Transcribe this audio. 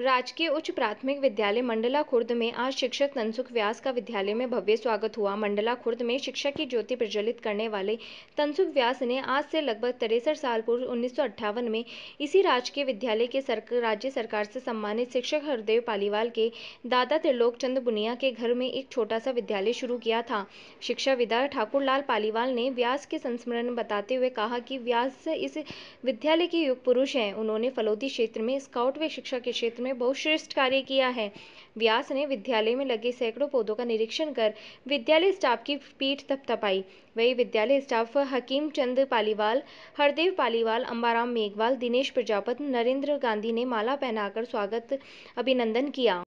राजकीय उच्च प्राथमिक विद्यालय मंडला खुर्द में आज शिक्षक तनसुख व्यास का विद्यालय में भव्य स्वागत हुआ मंडला खुर्द में शिक्षा की ज्योति प्रज्वलित करने वाले तनसुख व्यास ने आज से लगभग तिरसठ साल पूर्व उन्नीस में इसी राजकीय विद्यालय के सरक, राज्य सरकार से सम्मानित शिक्षक हरदेव पालीवाल के दादा त्रिलोक चंद बुनिया के घर में एक छोटा सा विद्यालय शुरू किया था शिक्षाविदा लाल पालीवाल ने व्यास के संस्मरण बताते हुए कहा कि व्यास इस विद्यालय के युग पुरुष हैं उन्होंने फलौती क्षेत्र में स्काउट व शिक्षा के क्षेत्र में में बहुत श्रेष्ठ कार्य किया है व्यास ने विद्यालय में लगे सैकड़ों पौधों का निरीक्षण कर विद्यालय स्टाफ की पीठ थपथपाई वही विद्यालय स्टाफ हकीम चंद पालीवाल हरदेव पालीवाल अंबाराम मेघवाल दिनेश प्रजापत नरेंद्र गांधी ने माला पहनाकर स्वागत अभिनंदन किया